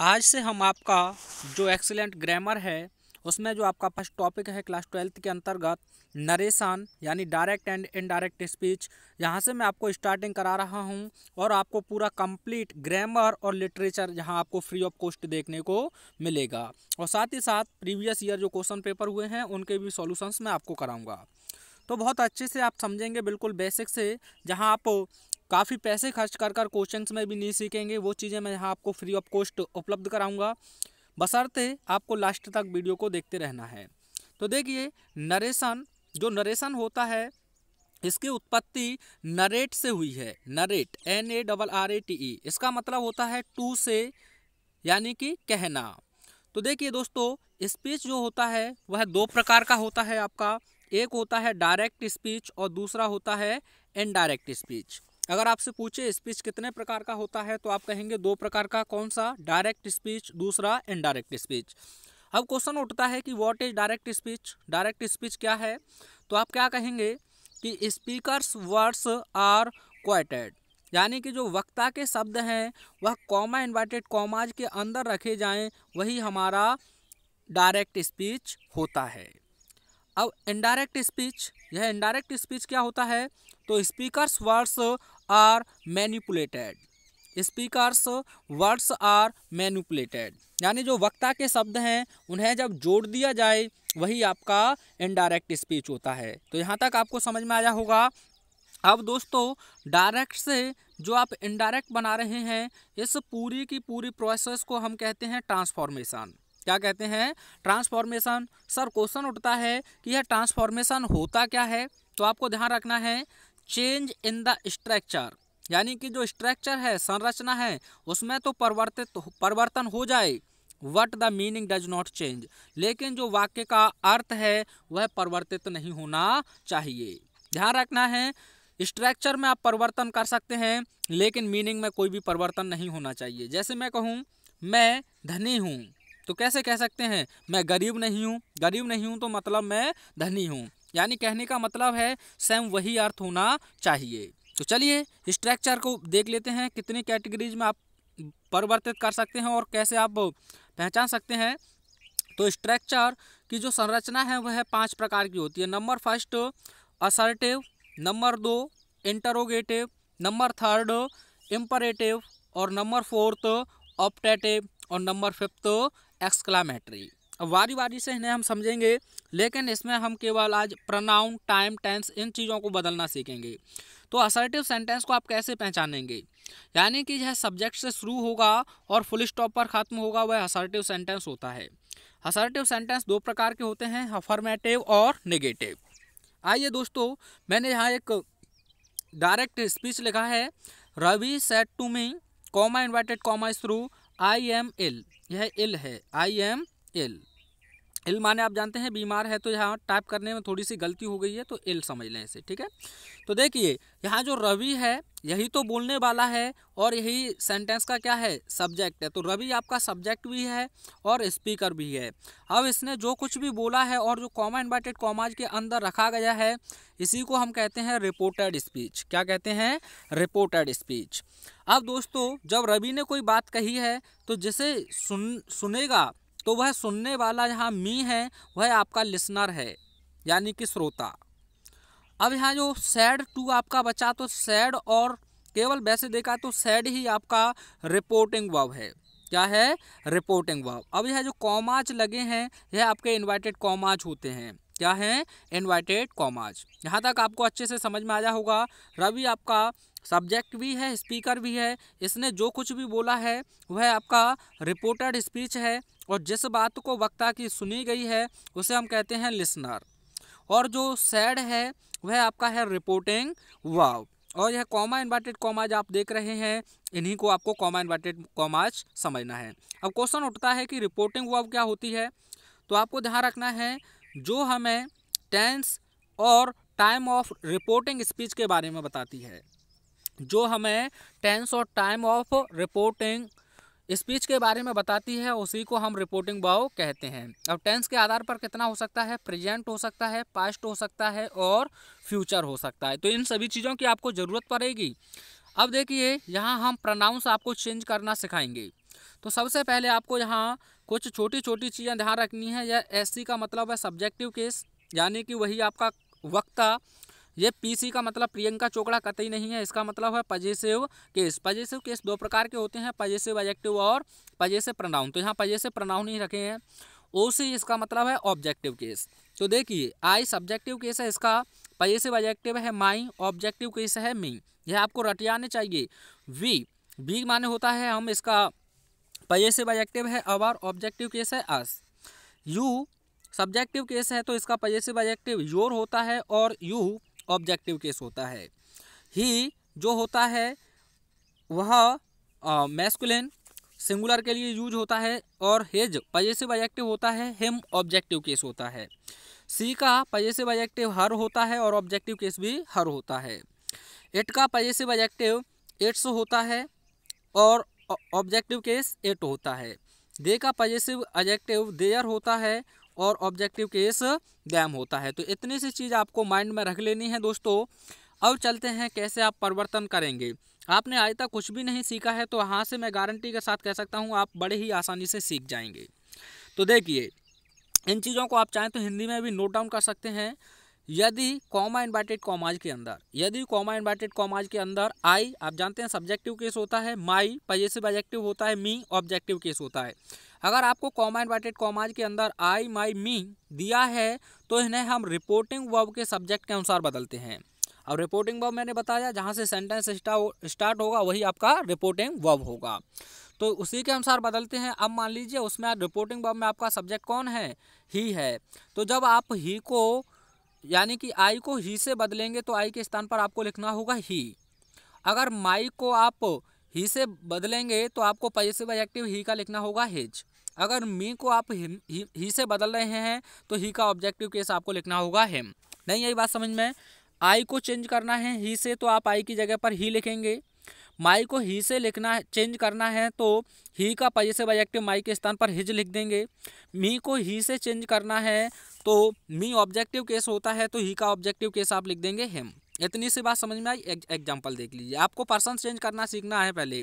आज से हम आपका जो एक्सीलेंट ग्रामर है उसमें जो आपका फर्स्ट टॉपिक है क्लास ट्वेल्थ के अंतर्गत नरेशन यानी डायरेक्ट एंड इनडायरेक्ट स्पीच यहाँ से मैं आपको स्टार्टिंग करा रहा हूँ और आपको पूरा कंप्लीट ग्रामर और लिटरेचर यहाँ आपको फ्री ऑफ कॉस्ट देखने को मिलेगा और साथ ही साथ प्रीवियस ईयर जो क्वेश्चन पेपर हुए हैं उनके भी सोल्यूशंस मैं आपको कराऊँगा तो बहुत अच्छे से आप समझेंगे बिल्कुल बेसिक से जहाँ आप काफ़ी पैसे खर्च कर कर क्वेश्चंस में भी नहीं सीखेंगे वो चीज़ें मैं यहाँ आपको फ्री ऑफ कॉस्ट उपलब्ध कराऊंगा बसरते आपको लास्ट तक वीडियो को देखते रहना है तो देखिए नरेशन जो नरेशन होता है इसकी उत्पत्ति नरेट से हुई है narrate N A double R A T E इसका मतलब होता है टू से यानी कि कहना तो देखिए दोस्तों स्पीच जो होता है वह दो प्रकार का होता है आपका एक होता है डायरेक्ट स्पीच और दूसरा होता है इनडायरेक्ट स्पीच अगर आपसे पूछे स्पीच कितने प्रकार का होता है तो आप कहेंगे दो प्रकार का कौन सा डायरेक्ट स्पीच दूसरा इनडायरेक्ट स्पीच अब क्वेश्चन उठता है कि what is direct speech direct speech क्या है तो आप क्या कहेंगे कि स्पीकर्स वर्ड्स आर क्वाइटेड यानी कि जो वक्ता के शब्द हैं वह कॉमा इन्वर्टेड कॉमाज के अंदर रखे जाएं वही हमारा डायरेक्ट स्पीच होता है अब इनडायरेक्ट स्पीच यह इनडायरेक्ट स्पीच क्या होता है तो speaker's words are manipulated speaker's words are manipulated यानी जो वक्ता के शब्द हैं उन्हें जब जोड़ दिया जाए वही आपका इनडायरेक्ट स्पीच होता है तो यहाँ तक आपको समझ में आया होगा अब दोस्तों डायरेक्ट से जो आप इनडायरेक्ट बना रहे हैं इस पूरी की पूरी प्रोसेस को हम कहते हैं ट्रांसफॉर्मेशन क्या कहते हैं ट्रांसफॉर्मेशन सर क्वेश्चन उठता है कि यह ट्रांसफॉर्मेशन होता क्या है तो आपको ध्यान रखना है चेंज इन द स्ट्रक्चर यानी कि जो स्ट्रक्चर है संरचना है उसमें तो परिवर्तित परिवर्तन हो जाए what the meaning does not change लेकिन जो वाक्य का अर्थ है वह परिवर्तित नहीं होना चाहिए ध्यान रखना है स्ट्रक्चर में आप परिवर्तन कर सकते हैं लेकिन मीनिंग में कोई भी परिवर्तन नहीं होना चाहिए जैसे मैं कहूँ मैं धनी हूँ तो कैसे कह सकते हैं मैं गरीब नहीं हूँ गरीब नहीं हूँ तो मतलब मैं धनी हूँ यानी कहने का मतलब है सेम वही अर्थ होना चाहिए तो चलिए स्ट्रक्चर को देख लेते हैं कितने कैटेगरीज में आप परिवर्तित कर सकते हैं और कैसे आप पहचान सकते हैं तो स्ट्रक्चर की जो संरचना है वह पांच प्रकार की होती है नंबर फर्स्ट असर्टिव नंबर दो इंटरोगेटिव नंबर थर्ड इम्परेटिव और नंबर फोर्थ ऑप्टेटिव और नंबर फिफ्थ एक्सक्लामेटरी वारी वारी से इन्हें हम समझेंगे लेकिन इसमें हम केवल आज प्रनाउन टाइम टेंस इन चीज़ों को बदलना सीखेंगे तो असर्टिव सेंटेंस को आप कैसे पहचानेंगे यानी कि यह सब्जेक्ट से शुरू होगा और फुल स्टॉप पर ख़त्म होगा वह असर्टिव सेंटेंस होता है असर्टिव सेंटेंस दो प्रकार के होते हैं अफर्मेटिव और नेगेटिव आइए दोस्तों मैंने यहाँ एक डायरेक्ट स्पीच लिखा है Ravi said to me comma inverted comma इस थ्रू आई एम इल यह इल है आई एम इल एल माने आप जानते हैं बीमार है तो यहाँ टाइप करने में थोड़ी सी गलती हो गई है तो एल समझ लें इसे ठीक है तो देखिए यहाँ जो रवि है यही तो बोलने वाला है और यही सेंटेंस का क्या है सब्जेक्ट है तो रवि आपका सब्जेक्ट भी है और स्पीकर भी है अब इसने जो कुछ भी बोला है और जो कॉमा इन्वर्टेड कॉमाज के अंदर रखा गया है इसी को हम कहते हैं रिपोर्टेड स्पीच क्या कहते हैं रिपोर्टेड स्पीच अब दोस्तों जब रवि ने कोई बात कही है तो जिसे सुन सुनेगा तो वह सुनने वाला यहाँ मी है वह आपका लिसनर है यानी कि श्रोता अब यहाँ जो सैड टू आपका बचा तो सैड और केवल वैसे देखा तो सैड ही आपका रिपोर्टिंग वर्ब है क्या है रिपोर्टिंग वर्ब अब यह जो कॉमाज लगे हैं यह आपके इन्वाइटेड कॉमाज होते हैं क्या है इन्वाइटेड कॉमाज यहाँ तक आपको अच्छे से समझ में आया होगा रवि आपका सब्जेक्ट भी है स्पीकर भी है इसने जो कुछ भी बोला है वह आपका रिपोर्टेड स्पीच है और जिस बात को वक्ता की सुनी गई है उसे हम कहते हैं लिसनर और जो सैड है वह आपका है रिपोर्टिंग वाव और यह कॉमा इन्वर्टेड कॉमाज आप देख रहे हैं इन्हीं को आपको कॉमा इन्वर्टेड कॉमाज समझना है अब क्वेश्चन उठता है कि रिपोर्टिंग वाव क्या होती है तो आपको ध्यान रखना है जो हमें टेंस और टाइम ऑफ रिपोर्टिंग स्पीच के बारे में बताती है जो हमें टेंस और टाइम ऑफ रिपोर्टिंग स्पीच के बारे में बताती है उसी को हम रिपोर्टिंग बाव कहते हैं अब टेंस के आधार पर कितना हो सकता है प्रेजेंट हो सकता है पास्ट हो सकता है और फ्यूचर हो सकता है तो इन सभी चीज़ों की आपको ज़रूरत पड़ेगी अब देखिए यहाँ हम प्रनाउंस आपको चेंज करना सिखाएंगे तो सबसे पहले आपको यहाँ कुछ छोटी छोटी चीज़ें ध्यान रखनी है या एस का मतलब है सब्जेक्टिव केस यानी कि वही आपका वक्ता ये पीसी का मतलब प्रियंका चोपड़ा कतई नहीं है इसका मतलब है पजेसिव केस पजेसिव केस दो प्रकार के होते हैं पजेसिव एजेक्टिव और पजेसिव प्रनाउन तो यहाँ पजेसिव प्रनाउन ही रखे हैं ओ सी इसका मतलब है ऑब्जेक्टिव केस तो देखिए आई सब्जेक्टिव केस है इसका पजेसिव एजेक्टिव है माई ऑब्जेक्टिव केस है मी यह आपको रटियाने चाहिए वी वी माने होता है हम इसका पजेसिव एजेक्टिव है अवर ऑब्जेक्टिव केस है अस यू सब्जेक्टिव केस है तो इसका पजेसिव एजेक्टिव योर होता है और यू ऑब्जेक्टिव केस होता है ही जो होता है वह मैस्कुलिन सिंगुलर के लिए यूज होता है और हेज पजेसिव एजेक्टिव होता है हिम ऑब्जेक्टिव केस होता है सी का पजेसिव एजेक्टिव हर होता है और ऑब्जेक्टिव केस भी हर होता है एट का पजेसिव एजेक्टिव एट्स होता है और ऑब्जेक्टिव केस एट होता है दे का पजेसिव एजेक्टिव देयर होता है और ऑब्जेक्टिव केस डैम होता है तो इतनी सी चीज़ आपको माइंड में रख लेनी है दोस्तों अब चलते हैं कैसे आप परिवर्तन करेंगे आपने आज तक कुछ भी नहीं सीखा है तो हाँ से मैं गारंटी के साथ कह सकता हूँ आप बड़े ही आसानी से सीख जाएंगे तो देखिए इन चीज़ों को आप चाहें तो हिंदी में भी नोट डाउन कर सकते हैं यदि कॉमा इन्वर्टेड कॉमाज के अंदर यदि कॉमा इन्वर्टेड कॉमाज के अंदर आई आप जानते हैं सब्जेक्टिव केस होता है माई पजेसिव एजेक्टिव होता है मी ऑब्जेक्टिव केस होता है अगर आपको कॉमा इन्वर्टेड कॉमाज के अंदर आई माई मी दिया है तो इन्हें हम रिपोर्टिंग वर्ब के सब्जेक्ट के अनुसार बदलते हैं अब रिपोर्टिंग वर्ब मैंने बताया जहाँ से सेंटेंस स्टार्ट होगा वही आपका रिपोर्टिंग वर्ब होगा तो उसी के अनुसार बदलते हैं अब मान लीजिए उसमें रिपोर्टिंग वर्ब में आपका सब्जेक्ट कौन है ही है तो जब आप ही को यानी कि आई को ही से बदलेंगे तो आई के स्थान पर आपको लिखना होगा ही अगर माई को आप ही से बदलेंगे तो आपको पॉजिटिव ऑब्जेक्टिव ही का लिखना होगा हिज अगर मी को आप ही, ही से बदल रहे हैं तो ही का ऑब्जेक्टिव केस आपको लिखना होगा हिम नहीं यही बात समझ में आई को चेंज करना है ही से तो आप आई की जगह पर ही लिखेंगे माई को ही से लिखना है चेंज करना है तो ही का से एडजेक्टिव माई के स्थान पर हिज लिख देंगे मी को ही से चेंज करना है तो मी ऑब्जेक्टिव केस होता है तो ही का ऑब्जेक्टिव केस आप लिख देंगे हिम इतनी सी बात समझ में आई एग्जाम्पल देख लीजिए आपको पर्सन चेंज करना सीखना है पहले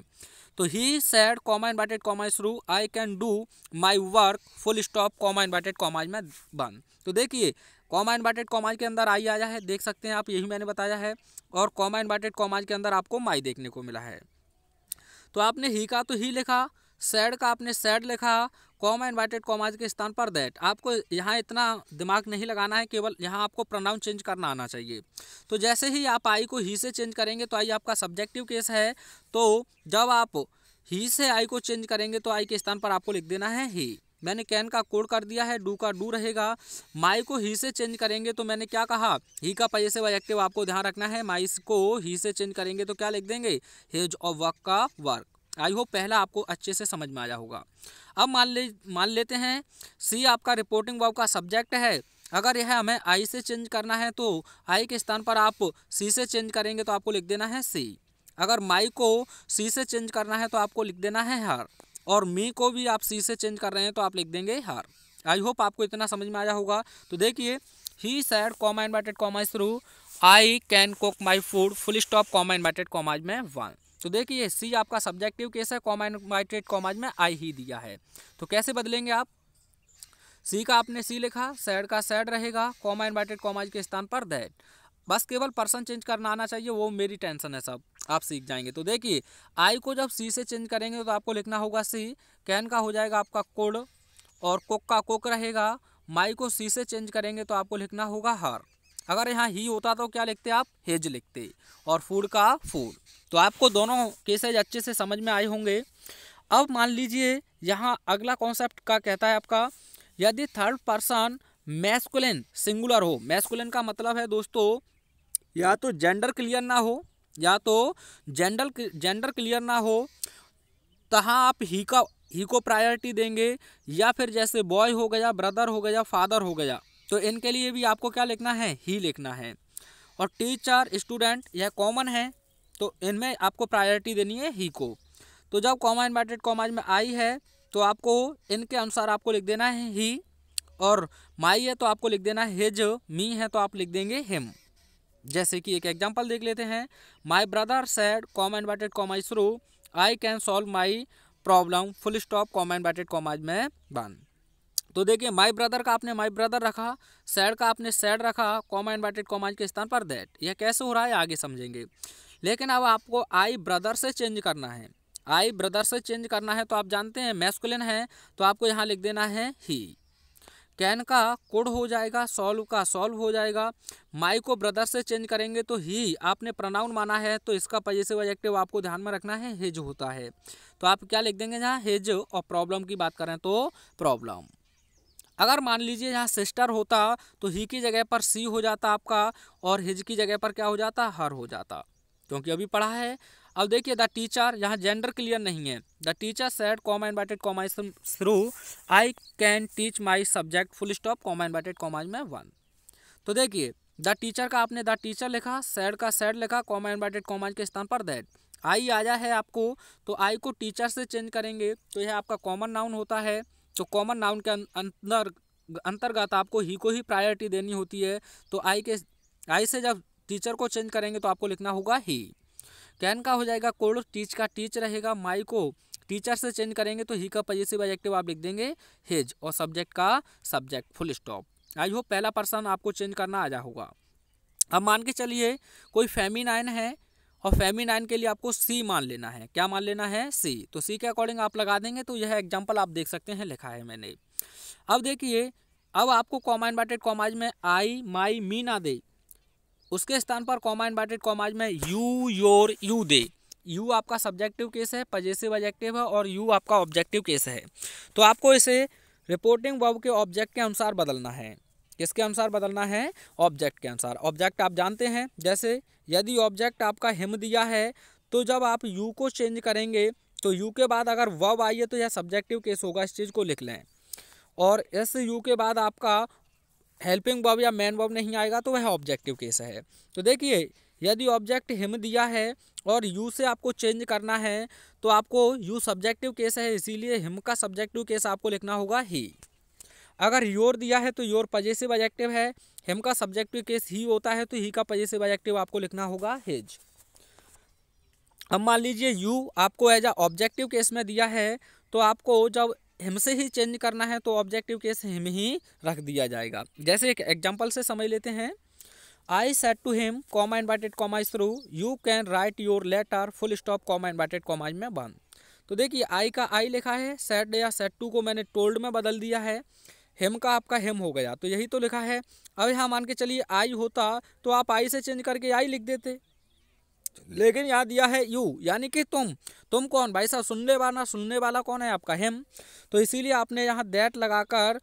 तो he said comma inverted comma थ्रू I can do my work full stop comma inverted comma में बन तो देखिए कॉमा इन्वर्टेड कॉमाज के अंदर आई आया है देख सकते हैं आप यही मैंने बताया है और कॉमा इन्वर्टेड कॉमाज के अंदर आपको माई देखने को मिला है तो आपने ही का तो ही लिखा सैड का आपने सैड लिखा कॉमा इन्वर्टेड कॉमाज के स्थान पर दैट आपको यहाँ इतना दिमाग नहीं लगाना है केवल यहाँ आपको प्रोनाउन चेंज करना आना चाहिए तो जैसे ही आप आई को ही से चेंज करेंगे तो आई आपका सब्जेक्टिव केस है तो जब आप ही से आई को चेंज करेंगे तो आई के स्थान पर आपको लिख देना है ही मैंने कैन का कोड कर दिया है डू का डू रहेगा माई को ही से चेंज करेंगे तो मैंने क्या कहा ही का पैसे एडजेक्टिव आपको ध्यान रखना है माई को ही से चेंज करेंगे तो क्या लिख देंगे हेज ऑफ वर्क का वर्क आई होप पहला आपको अच्छे से समझ में आया होगा अब मान ले मान लेते हैं सी आपका रिपोर्टिंग वर्क का सब्जेक्ट है अगर यह हमें आई से चेंज करना है तो आई के स्थान पर आप सी से चेंज करेंगे तो आपको लिख देना है सी अगर माई को सी से चेंज करना है तो आपको लिख देना है हर और मी को भी आप सी से चेंज कर रहे हैं तो आप लिख देंगे हार आई होप आपको इतना समझ में आया होगा तो देखिए he said comma inverted comma थ्रू I can cook my food full stop comma inverted commas में वन तो देखिए सी आपका सब्जेक्टिव केस है कॉमा इन्वर्टेड कॉमाज में आई ही दिया है तो कैसे बदलेंगे आप सी का आपने सी लिखा सैड का सैड रहेगा कॉमा इन्वर्टेड कॉमाज के स्थान पर दैट बस केवल पर्सन चेंज करना आना चाहिए वो मेरी टेंशन है सब आप सीख जाएंगे तो देखिए आई को जब सी से चेंज करेंगे तो आपको लिखना होगा सी कैन का हो जाएगा आपका कोड और कोक का कोक रहेगा माई को सी से चेंज करेंगे तो आपको लिखना होगा हर अगर यहाँ ही होता तो क्या लिखते आप हेज लिखते और फूड का फूड तो आपको दोनों केसेज अच्छे से समझ में आए होंगे अब मान लीजिए यहाँ अगला कॉन्सेप्ट का कहता है आपका यदि थर्ड पर्सन मैस्कुलिन सिंगुलर हो मैस्कुलिन का मतलब है दोस्तों या तो जेंडर क्लियर ना हो या तो जेंडर जेंडर क्लियर ना हो तहाँ आप ही का ही को प्रायोरिटी देंगे या फिर जैसे बॉय हो गया ब्रदर हो गया फादर हो गया तो इनके लिए भी आपको क्या लिखना है ही लिखना है और टीचर स्टूडेंट यह कॉमन है तो इनमें आपको प्रायोरिटी देनी है ही को तो जब कॉमा इन्वर्टेड कॉमाज में आई है तो आपको इनके अनुसार आपको लिख देना है ही और माई है तो आपको लिख देना है हिज मी है तो आप लिख देंगे हिम जैसे कि एक एग्जाम्पल देख लेते हैं my brother said comma inverted commas थ्रू I can solve my problem full stop comma inverted commas में बन तो देखिए माई ब्रदर का आपने माई ब्रदर रखा सैड का आपने सैड रखा कॉम एंड बैटेड कॉमाज के स्थान पर दैट यह कैसे हो रहा है आगे समझेंगे लेकिन अब आपको आई ब्रदर से चेंज करना है आई ब्रदर से चेंज करना है तो आप जानते हैं मैस्कुलिन है तो आपको यहाँ लिख देना है ही कैन का कोड हो जाएगा सॉल्व का सॉल्व हो जाएगा माई को ब्रदर से चेंज करेंगे तो ही आपने प्रनाउन माना है तो इसका पजेसिव एजेक्टिव आपको ध्यान में रखना है हेज होता है तो आप क्या लिख देंगे जहाँ हेज और प्रॉब्लम की बात करें तो प्रॉब्लम अगर मान लीजिए यहाँ सिस्टर होता तो ही की जगह पर सी हो जाता आपका और हिज की जगह पर क्या हो जाता हर हो जाता क्योंकि अभी पढ़ा है अब देखिए द टीचर यहाँ जेंडर क्लियर नहीं है the teacher said comma inverted comma थ्रू I can teach my subject full stop comma inverted commas में वन तो देखिए द टीचर का आपने द टीचर लिखा सैड का सेड लिखा कॉमा इन्वर्टेड कॉमाज के स्थान पर दैट आई आया है आपको तो आई को टीचर से चेंज करेंगे तो यह आपका कॉमन नाउन होता है तो कॉमन नाउन के अं-, अंदर अंतर्गत आपको ही को ही प्रायोरिटी देनी होती है तो आई के आई से जब टीचर को चेंज करेंगे तो आपको लिखना होगा ही कैन का हो जाएगा कोड टीच का टीच रहेगा माई को टीचर से चेंज करेंगे तो ही का पजेसिव एजेक्टिव आप लिख देंगे हिज और सब्जेक्ट का subject full stop I hope पहला पर्सन आपको चेंज करना आ जा होगा अब मान के चलिए कोई नाइन है और नाइन के लिए आपको सी मान लेना है क्या मान लेना है सी तो सी के अकॉर्डिंग आप लगा देंगे तो यह एग्जाम्पल आप देख सकते हैं लिखा है मैंने अब देखिए अब आपको कॉमा इन्वर्टेड कॉमाज में आई माई मी ना दे उसके स्थान पर कॉमा इन्वर्टेड कॉमाज में you your you they you आपका सब्जेक्टिव केस है पजेसिव ऑब्जेक्टिव है और यू आपका ऑब्जेक्टिव केस है तो आपको इसे रिपोर्टिंग वर्ब के ऑब्जेक्ट के अनुसार बदलना है किसके अनुसार बदलना है ऑब्जेक्ट के अनुसार ऑब्जेक्ट आप जानते हैं जैसे यदि ऑब्जेक्ट आपका हिम दिया है तो जब आप यू को चेंज करेंगे तो यू के बाद अगर वर्ब आई है तो यह सब्जेक्टिव केस होगा इस चीज़ को लिख लें और एस यू के बाद आपका हेल्पिंग वर्ब या मैन वर्ब नहीं आएगा तो वह ऑब्जेक्टिव केस है तो देखिए यदि ऑब्जेक्ट हिम दिया है और यू से आपको चेंज करना है तो आपको यू सब्जेक्टिव केस है इसीलिए हिम का सब्जेक्टिव केस आपको लिखना होगा ही अगर योर दिया है तो योर पजेसिव एजेक्टिव है हिम का सब्जेक्टिव केस ही होता है तो ही का पजेसिव एजेक्टिव आपको लिखना होगा हिज अब मान लीजिए यू आपको एज अ ऑब्जेक्टिव केस में दिया है तो आपको जब हिम से ही चेंज करना है तो ऑब्जेक्टिव केस हिम ही रख दिया जाएगा जैसे एक एग्जाम्पल से समझ लेते हैं I said to him comma inverted comma थ्रू you can write your letter full stop comma inverted commas में बंद तो देखिए आई का आई लिखा है सेट या सेट टू को मैंने टोल्ड में बदल दिया है हेम का आपका हेम हो गया तो यही तो लिखा है अब यहाँ मान के चलिए आई होता तो आप आई से चेंज करके आई लिख देते लेकिन यहाँ दिया है यू यानी कि तुम तुम कौन भाई साहब सुनने वाला सुनने वाला कौन है आपका हिम तो इसीलिए आपने यहाँ दैट लगाकर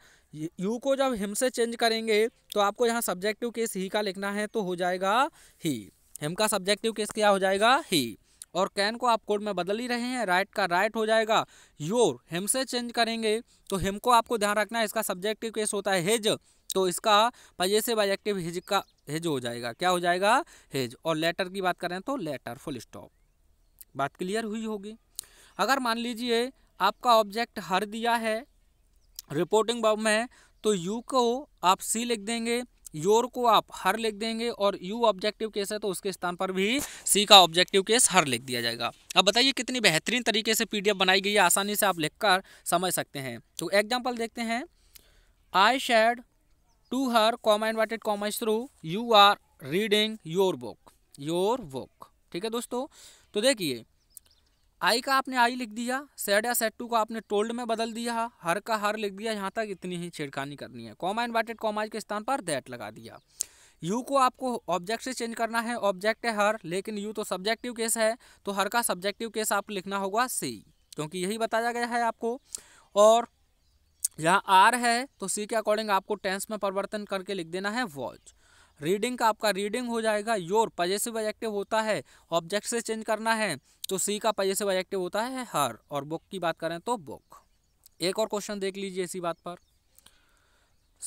यू को जब हिम से चेंज करेंगे तो आपको यहाँ सब्जेक्टिव केस ही का लिखना है तो हो जाएगा ही हिम का सब्जेक्टिव केस क्या हो जाएगा ही और कैन को आप कोड में बदल ही रहे हैं राइट का राइट हो जाएगा योर हिम से चेंज करेंगे तो हिम को आपको ध्यान रखना है इसका सब्जेक्टिव केस होता है हिज तो इसका पजेसिव एजेक्टिव हिज का हेज हो जाएगा क्या हो जाएगा हेज और लेटर की बात करें तो लेटर फुल स्टॉप बात क्लियर हुई होगी अगर मान लीजिए आपका ऑब्जेक्ट हर दिया है रिपोर्टिंग बॉब में तो यू को आप सी लिख देंगे योर को आप हर लिख देंगे और यू ऑब्जेक्टिव केस है तो उसके स्थान पर भी सी का ऑब्जेक्टिव केस हर लिख दिया जाएगा अब बताइए कितनी बेहतरीन तरीके से पीडीएफ बनाई गई है आसानी से आप लिखकर समझ सकते हैं तो एग्जाम्पल देखते हैं I said to her comma inverted comma थ्रू you are reading your book your book ठीक है दोस्तों तो देखिए आई का आपने आई लिख दिया सेट या सेट टू को आपने टोल्ड में बदल दिया हर का हर लिख दिया यहाँ तक इतनी ही छेड़खानी करनी है कॉमा इन्वर्टेड कॉमाज के स्थान पर दैट लगा दिया यू को आपको ऑब्जेक्ट से चेंज करना है ऑब्जेक्ट है हर लेकिन यू तो सब्जेक्टिव केस है तो हर का सब्जेक्टिव केस आपको लिखना होगा सी क्योंकि यही बताया गया है आपको और यहाँ आर है तो सी के अकॉर्डिंग आपको टेंस में परिवर्तन करके लिख देना है वॉच रीडिंग का आपका रीडिंग हो जाएगा योर पजेसिव एजेक्टिव होता है ऑब्जेक्ट से चेंज करना है तो सी का पजेसिव एजेक्टिव होता है हर और बुक की बात करें तो बुक एक और क्वेश्चन देख लीजिए इसी बात पर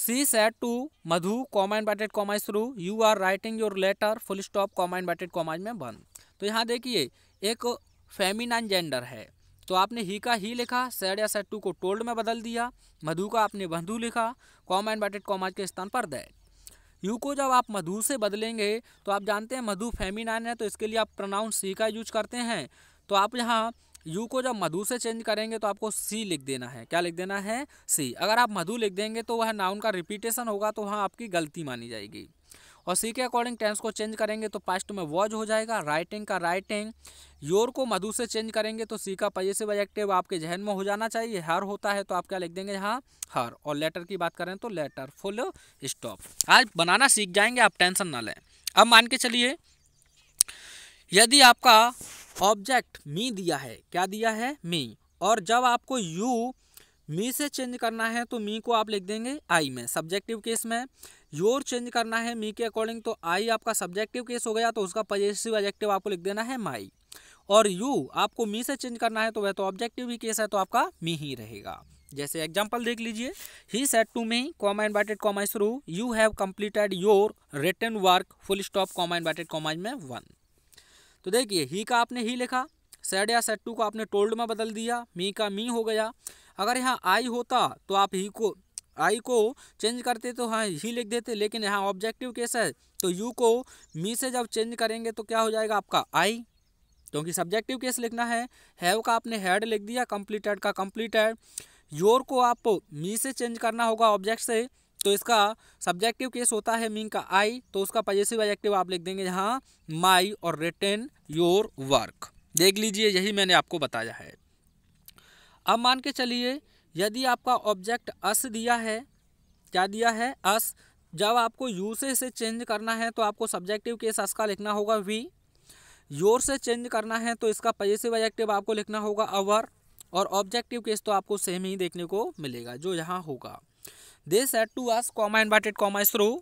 she said to Madhu comma बैटेड कॉमाइज थ्रू you are writing your letter full stop comma बैटेड कॉमाइज में बंद तो यहाँ देखिए एक फेमिनाइन जेंडर है तो आपने ही का ही लिखा सैड या सेट टू को टोल्ड में बदल दिया मधु का आपने बंधु लिखा कॉमा बैटेड कॉमाज के स्थान पर दैट यू को जब आप मधु से बदलेंगे तो आप जानते हैं मधु फेमिनाइन है तो इसके लिए आप प्रोनाउन सी का यूज करते हैं तो आप यहाँ यू को जब मधु से चेंज करेंगे तो आपको सी लिख देना है क्या लिख देना है सी अगर आप मधु लिख देंगे तो वह नाउन का रिपीटेशन होगा तो वहाँ आपकी गलती मानी जाएगी और सी के अकॉर्डिंग टेंस को चेंज करेंगे तो पास्ट में वॉज हो जाएगा राइटिंग का राइटिंग योर को मधु से चेंज करेंगे तो सी का पजेसिव एजेक्टिव आपके जहन में हो जाना चाहिए हर होता है तो आप क्या लिख देंगे यहाँ हर और लेटर की बात करें तो लेटर फुल स्टॉप आज बनाना सीख जाएंगे आप टेंशन ना लें अब मान के चलिए यदि आपका ऑब्जेक्ट मी दिया है क्या दिया है मी और जब आपको यू मी से चेंज करना है तो मी को आप लिख देंगे आई में सब्जेक्टिव केस में योर चेंज करना है मी के अकॉर्डिंग तो आई आपका सब्जेक्टिव केस हो गया तो उसका पजेसिव एजेक्टिव आपको लिख देना है माई और यू आपको मी से चेंज करना है तो वह तो ऑब्जेक्टिव ही केस है तो आपका मी ही रहेगा जैसे एग्जाम्पल देख लीजिए he said to me comma inverted comma थ्रू you have completed your written work full stop comma inverted comma में वन तो देखिए ही का आपने ही लिखा सेड या सेट टू को आपने टोल्ड में बदल दिया मी का मी हो गया अगर यहाँ आई होता तो आप ही को आई को चेंज करते तो हाँ ही लिख देते लेकिन यहाँ ऑब्जेक्टिव केस है तो यू को मी से जब चेंज करेंगे तो क्या हो जाएगा आपका आई क्योंकि सब्जेक्टिव केस लिखना है हैव का आपने हेड लिख दिया कम्प्लीटेड का कम्प्लीटेड योर को आप मी से चेंज करना होगा ऑब्जेक्ट से तो इसका सब्जेक्टिव केस होता है मीन का आई तो उसका पजेसिव एजेक्टिव आप लिख देंगे यहाँ माई और रिटेन योर वर्क देख लीजिए यही मैंने आपको बताया है अब मान के चलिए यदि आपका ऑब्जेक्ट अस दिया है क्या दिया है अस जब आपको यू से इसे चेंज करना है तो आपको सब्जेक्टिव केस अस का लिखना होगा वी योर से चेंज करना है तो इसका पजेसिव एजेक्टिव आपको लिखना होगा अवर और ऑब्जेक्टिव केस तो आपको सेम ही देखने को मिलेगा जो यहाँ होगा they said to us comma inverted comma थ्रू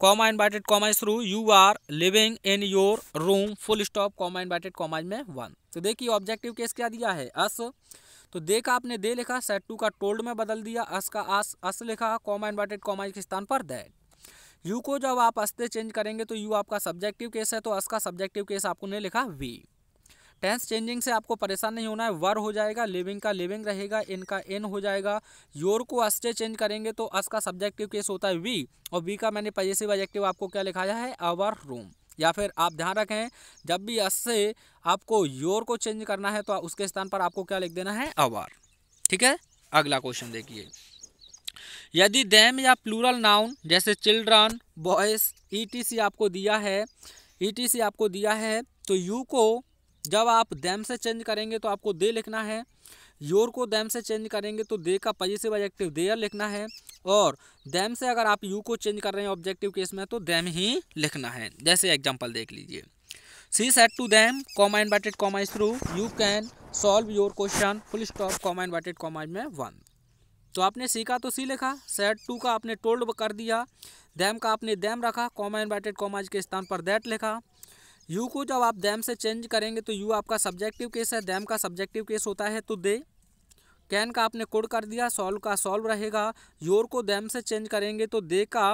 कॉमा इन्वर्टेड कॉमा थ्रू you are living in your room full stop comma inverted commas में वन तो देखिए ऑब्जेक्टिव केस क्या दिया है अस तो दे का आपने दे लिखा सेट टू का टोल्ड में बदल दिया अस का आस अस लिखा कॉमा इन्वर्टेड कॉमा के स्थान पर दैट यू को जब आप अस्ते चेंज करेंगे तो यू आपका सब्जेक्टिव केस है तो अस का सब्जेक्टिव केस आपको नहीं लिखा वी टेंस चेंजिंग से आपको परेशान नहीं होना है वर हो जाएगा लिविंग का लिविंग रहेगा इन का इन हो जाएगा योर को अस्टे चेंज करेंगे तो अस का सब्जेक्टिव केस होता है वी और वी का मैंने पजेसिव एजेक्टिव आपको क्या लिखाया है अवर रूम या फिर आप ध्यान रखें जब भी अस से आपको योर को चेंज करना है तो उसके स्थान पर आपको क्या लिख देना है अवार ठीक है अगला क्वेश्चन देखिए यदि डैम या प्लूरल नाउन जैसे चिल्ड्रन बॉयस ई आपको दिया है ई आपको दिया है तो यू को जब आप दैम से चेंज करेंगे तो आपको दे लिखना है योर को दैम से चेंज करेंगे तो दे का पजिटिव ऑब्जेक्टिव देयर लिखना है और दैम से अगर आप यू को चेंज कर रहे हैं ऑब्जेक्टिव केस में तो दैम ही लिखना है जैसे एग्जाम्पल देख लीजिए she said to them comma inverted comma इज थ्रू you can solve your question full stop comma inverted comma में वन तो आपने सी का तो सी लिखा सेट टू का आपने टोल्ड कर दिया दैम का आपने दैम रखा कॉमा इन्वर्टेड कॉमाज के स्थान पर दैट लिखा यू को जब आप दैम से चेंज करेंगे तो यू आपका सब्जेक्टिव केस है दैम का सब्जेक्टिव केस होता है तो दे कैन का आपने कोड कर दिया सॉल्व का सॉल्व रहेगा योर को दैम से चेंज करेंगे तो दे का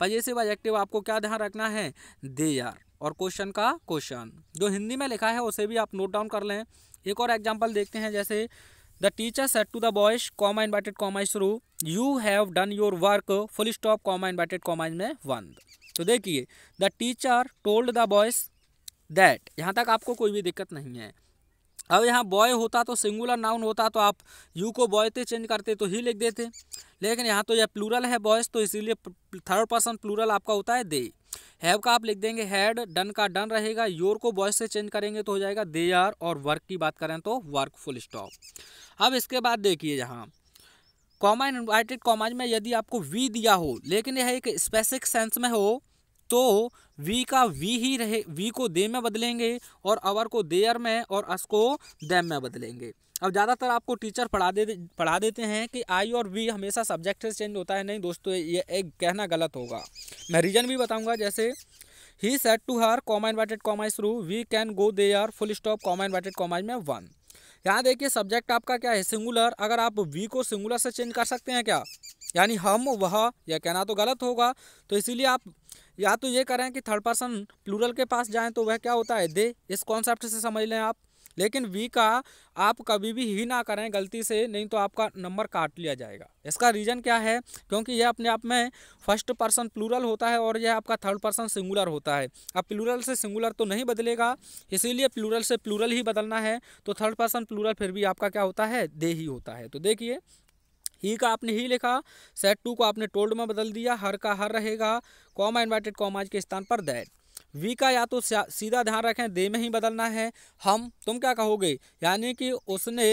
पजेसिव एडजेक्टिव आपको क्या ध्यान रखना है दे यार और क्वेश्चन का क्वेश्चन जो हिंदी में लिखा है उसे भी आप नोट डाउन कर लें एक और एग्जाम्पल देखते हैं जैसे the teacher said to the boys comma inverted comma इज थ्रू you have done your work full stop comma inverted commas में वन तो देखिए the teacher told the boys that यहाँ तक आपको कोई भी दिक्कत नहीं है अब यहाँ बॉय होता तो सिंगुलर नाउन होता तो आप यू को बॉय थे चेंज करते तो ही लिख देते लेकिन यहाँ तो यह प्लूरल है बॉयज़ तो इसीलिए थर्ड पर्सन प्लूरल आपका होता है दे हैव का आप लिख देंगे हैड डन का डन रहेगा योर को बॉयज से चेंज करेंगे तो हो जाएगा दे आर और वर्क की बात करें तो वर्क फुल स्टॉप अब इसके बाद देखिए यहाँ कॉमा इन्वाइटेड कॉमाज में यदि आपको वी दिया हो लेकिन यह एक स्पेसिफिक सेंस में हो तो वी का वी ही रहे वी को दे में बदलेंगे और अवर को देयर में और अस को दैम में बदलेंगे अब ज़्यादातर आपको टीचर पढ़ा दे पढ़ा देते हैं कि आई और वी हमेशा सब्जेक्ट से चेंज होता है नहीं दोस्तों ये एक कहना गलत होगा मैं रीज़न भी बताऊंगा जैसे he said to her comma inverted commas थ्रू we can go there full stop comma inverted commas में वन यहाँ देखिए सब्जेक्ट आपका क्या है सिंगुलर अगर आप वी को सिंगुलर से चेंज कर सकते हैं क्या यानी हम वह यह कहना तो गलत होगा तो इसीलिए आप या तो ये करें कि थर्ड पर्सन प्लूरल के पास जाएं तो वह क्या होता है दे इस कॉन्सेप्ट से समझ लें आप लेकिन वी का आप कभी भी ही ना करें गलती से नहीं तो आपका नंबर काट लिया जाएगा इसका रीज़न क्या है क्योंकि यह अपने आप में फर्स्ट पर्सन प्लूरल होता है और यह आपका थर्ड पर्सन सिंगुलर होता है अब प्लूरल से सिंगुलर तो नहीं बदलेगा इसीलिए प्लूरल से प्लूरल ही बदलना है तो थर्ड पर्सन प्लूरल फिर भी आपका क्या होता है दे ही होता है तो देखिए ही का आपने ही लिखा सेट टू को आपने टोल्ड में बदल दिया हर का हर रहेगा कॉमा इन्वर्टेड कॉमाज के स्थान पर दैट वी का या तो सीधा ध्यान रखें दे में ही बदलना है हम तुम क्या कहोगे यानी कि उसने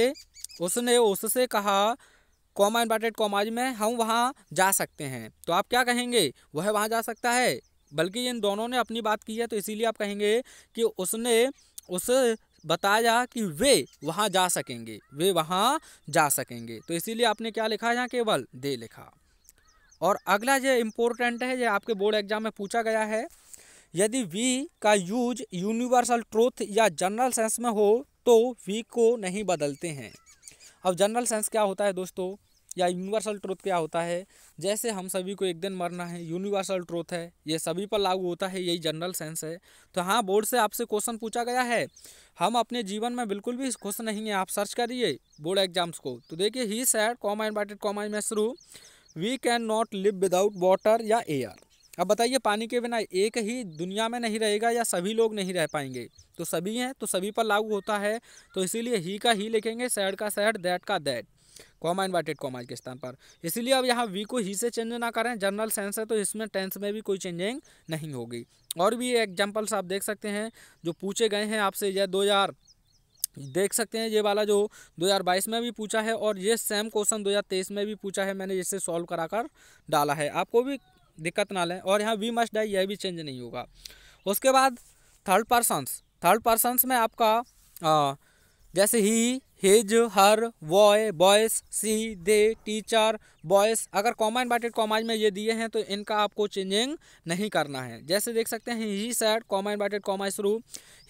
उसने उससे कहा कॉमा इन्वर्टेड कॉमाज में हम वहाँ जा सकते हैं तो आप क्या कहेंगे वह वहाँ जा सकता है बल्कि इन दोनों ने अपनी बात की है तो इसीलिए आप कहेंगे कि उसने उस बताया कि वे वहाँ जा सकेंगे वे वहाँ जा सकेंगे तो इसीलिए आपने क्या लिखा यहाँ केवल दे लिखा और अगला जो इम्पोर्टेंट है ये आपके बोर्ड एग्जाम में पूछा गया है यदि वी का यूज यूनिवर्सल ट्रूथ या जनरल सेंस में हो तो वी को नहीं बदलते हैं अब जनरल सेंस क्या होता है दोस्तों या यूनिवर्सल ट्रोथ क्या होता है जैसे हम सभी को एक दिन मरना है यूनिवर्सल ट्रोथ है ये सभी पर लागू होता है यही जनरल सेंस है तो हाँ बोर्ड से आपसे क्वेश्चन पूछा गया है हम अपने जीवन में बिल्कुल भी खुश नहीं है आप सर्च करिए बोर्ड एग्जाम्स को तो देखिए he said inverted comma आई मैसरू we can not live without water या एयर अब बताइए पानी के बिना एक ही दुनिया में नहीं रहेगा या सभी लोग नहीं रह पाएंगे तो सभी हैं तो सभी पर लागू होता है तो इसीलिए ही का ही लिखेंगे सैड का सैड दैट का दैट कॉमा इन्वर्टेड कॉमा के स्थान पर इसलिए अब यहाँ वी को ही से चेंज ना करें जनरल सेंस है तो इसमें टेंस में भी कोई चेंजिंग नहीं होगी और भी एग्जाम्पल्स आप देख सकते हैं जो पूछे गए हैं आपसे यह दो हज़ार देख सकते हैं ये वाला जो 2022 में भी पूछा है और ये सेम क्वेश्चन 2023 में भी पूछा है मैंने इसे सॉल्व कराकर डाला है आपको भी दिक्कत ना लें और यहाँ वी मस्ट डाई यह भी चेंज नहीं होगा उसके बाद थर्ड पर्सनस थर्ड पर्सनस में आपका आ, जैसे he his her boy boys she the teacher boys अगर कॉमा इन्वर्टेड कॉमाज में ये दिए हैं तो इनका आपको चेंजिंग नहीं करना है जैसे देख सकते हैं he said comma inverted commas थ्रू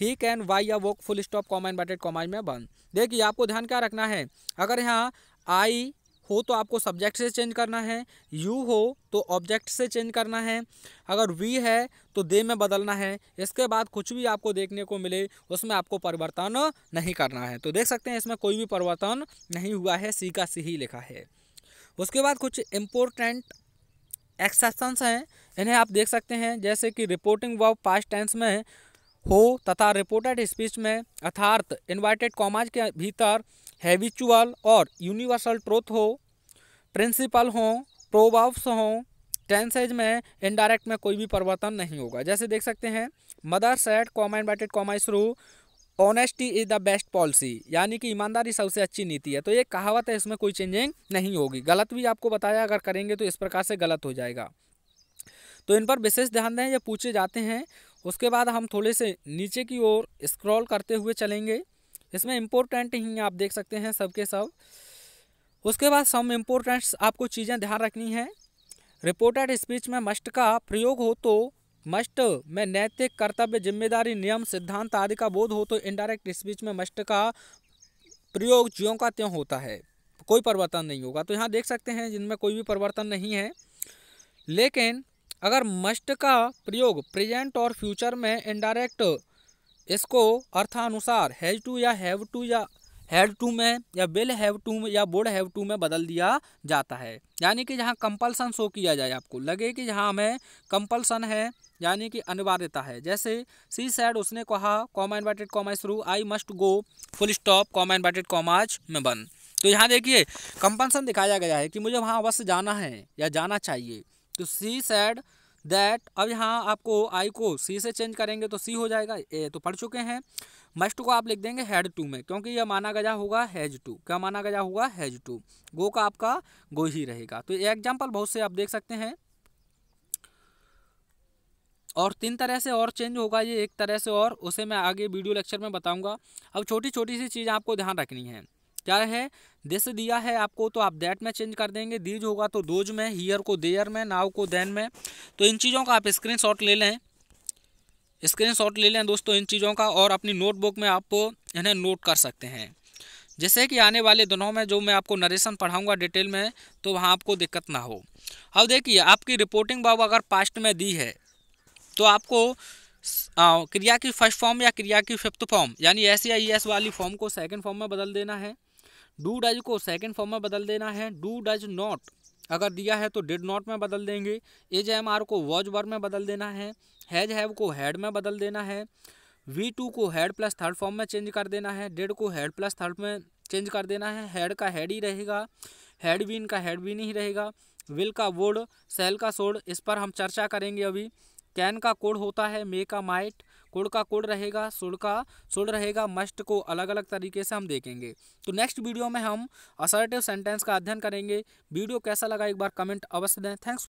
ही कैन वाई या walk full stop comma inverted commas में बंद देखिए आपको ध्यान क्या रखना है अगर यहाँ आई हो तो आपको सब्जेक्ट से चेंज करना है यू हो तो ऑब्जेक्ट से चेंज करना है अगर वी है तो दे में बदलना है इसके बाद कुछ भी आपको देखने को मिले उसमें आपको परिवर्तन नहीं करना है तो देख सकते हैं इसमें कोई भी परिवर्तन नहीं हुआ है सी का सी ही लिखा है उसके बाद कुछ इम्पोर्टेंट एक्सेप्शंस हैं इन्हें आप देख सकते हैं जैसे कि रिपोर्टिंग वर्ब पास्ट टेंस में हो तथा रिपोर्टेड स्पीच में अर्थार्थ इन्वाइटेड कॉमाज के भीतर हैबिचुअल और यूनिवर्सल ट्रोथ हो प्रिंसिपल हो प्रोबाब्स हो टेंस एज में इनडायरेक्ट में कोई भी परिवर्तन नहीं होगा जैसे देख सकते हैं मदर सेट कॉमा बैटेड कॉमा शुरू honesty is the best policy यानी कि ईमानदारी सबसे अच्छी नीति है तो ये कहावत है इसमें कोई चेंजिंग नहीं होगी गलत भी आपको बताया अगर करेंगे तो इस प्रकार से गलत हो जाएगा तो इन पर विशेष ध्यान दें ये पूछे जाते हैं उसके बाद हम थोड़े से नीचे की ओर स्क्रॉल करते हुए चलेंगे इसमें इम्पोर्टेंट ही आप देख सकते हैं सबके सब उसके बाद सम इम्पोर्टेंट्स आपको चीज़ें ध्यान रखनी है रिपोर्टेड स्पीच में मस्ट का प्रयोग हो तो मस्ट में नैतिक कर्तव्य जिम्मेदारी नियम सिद्धांत आदि का बोध हो तो इनडायरेक्ट स्पीच में मस्ट का प्रयोग ज्यों का त्यों होता है कोई परिवर्तन नहीं होगा तो यहाँ देख सकते हैं जिनमें कोई भी परिवर्तन नहीं है लेकिन अगर मस्ट का प्रयोग प्रेजेंट और फ्यूचर में इनडायरेक्ट इसको अर्थानुसार हैज टू या हैव टू या हैड टू में या विल हैव टू में या बोर्ड हैव टू में बदल दिया जाता है यानी कि जहाँ कंपल्सन शो किया जाए आपको लगे कि जहाँ हमें कंपल्सन है यानी कि अनिवार्यता है जैसे सी सैड उसने कहा कॉमा इन्वर्टेड कॉमा शुरू I must go full stop comma inverted commas में बन तो यहाँ देखिए कंपल्सन दिखाया गया है कि मुझे वहाँ अवश्य जाना है या जाना चाहिए तो सी सैड दैट अब यहाँ आपको आई को सी से चेंज करेंगे तो सी हो जाएगा ए तो पढ़ चुके हैं मस्ट को आप लिख देंगे हेड टू में क्योंकि यह माना गया होगा हैज टू क्या माना गया होगा हैज टू गो का आपका गो ही रहेगा तो ये एग्जाम्पल बहुत से आप देख सकते हैं और तीन तरह से और चेंज होगा ये एक तरह से और उसे मैं आगे वीडियो लेक्चर में बताऊंगा अब छोटी छोटी सी चीज़ आपको ध्यान रखनी है क्या है दिस दिया है आपको तो आप दैट में चेंज कर देंगे दीज होगा तो दोज में हीयर को देयर में नाव को देन में तो इन चीज़ों का आप शॉट ले लें शॉट ले लें दोस्तों इन चीज़ों का और अपनी नोटबुक में आप इन्हें नोट कर सकते हैं जैसे कि आने वाले दिनों में जो मैं आपको नरेशन पढ़ाऊंगा डिटेल में तो वहाँ आपको दिक्कत ना हो अब देखिए आपकी रिपोर्टिंग बाब अगर पास्ट में दी है तो आपको क्रिया की फर्स्ट फॉर्म या क्रिया की फिफ्थ फॉर्म यानी एस या ई एस वाली फॉर्म को सेकंड फॉर्म में बदल देना है डू डज को सेकेंड फॉर्म में बदल देना है डू डज नॉट अगर दिया है तो डिड नॉट में बदल देंगे एज एम आर को वॉज वर में बदल देना है हैज हैव को हैड में बदल देना है वी टू को हैड प्लस थर्ड फॉर्म में चेंज कर देना है डेड को हैड प्लस थर्ड में चेंज कर देना है हेड का हेड ही रहेगा हेड बीन का हेड बीन ही रहेगा विल का वोड सेल का सोड इस पर हम चर्चा करेंगे अभी कैन का कोड होता है मे का माइट कुड़ का कुड़ रहेगा सुड़ का सुड़ रहेगा मस्ट को अलग अलग तरीके से हम देखेंगे तो नेक्स्ट वीडियो में हम असर्टिव सेंटेंस का अध्ययन करेंगे वीडियो कैसा लगा एक बार कमेंट अवश्य दें थैंक्स